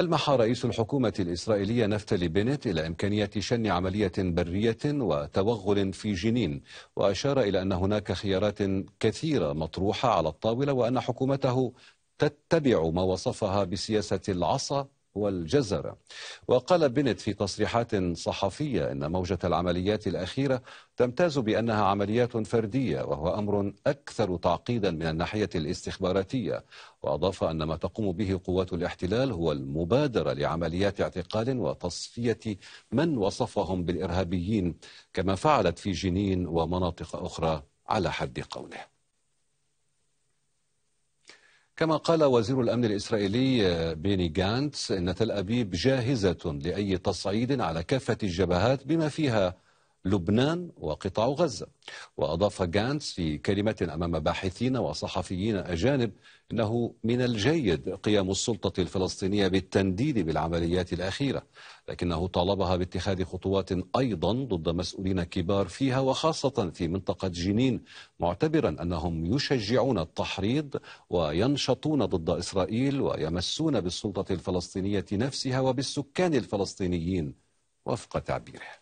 ألمح رئيس الحكومة الإسرائيلية نفتلي بنت إلى إمكانية شن عملية برية وتوغل في جنين وأشار إلى أن هناك خيارات كثيرة مطروحة على الطاولة وأن حكومته تتبع ما وصفها بسياسة العصا والجزرة وقال بنت في تصريحات صحفية أن موجة العمليات الأخيرة تمتاز بأنها عمليات فردية وهو أمر أكثر تعقيدا من الناحية الاستخباراتية وأضاف أن ما تقوم به قوات الاحتلال هو المبادرة لعمليات اعتقال وتصفية من وصفهم بالإرهابيين كما فعلت في جنين ومناطق أخرى على حد قوله كما قال وزير الأمن الإسرائيلي آه، بيني جانتس إن تل أبيب جاهزة لأي تصعيد على كافة الجبهات بما فيها لبنان وقطاع غزة وأضاف جانس في كلمة أمام باحثين وصحفيين أجانب أنه من الجيد قيام السلطة الفلسطينية بالتنديد بالعمليات الأخيرة لكنه طالبها باتخاذ خطوات أيضا ضد مسؤولين كبار فيها وخاصة في منطقة جنين معتبرا أنهم يشجعون التحريض وينشطون ضد إسرائيل ويمسون بالسلطة الفلسطينية نفسها وبالسكان الفلسطينيين وفق تعبيره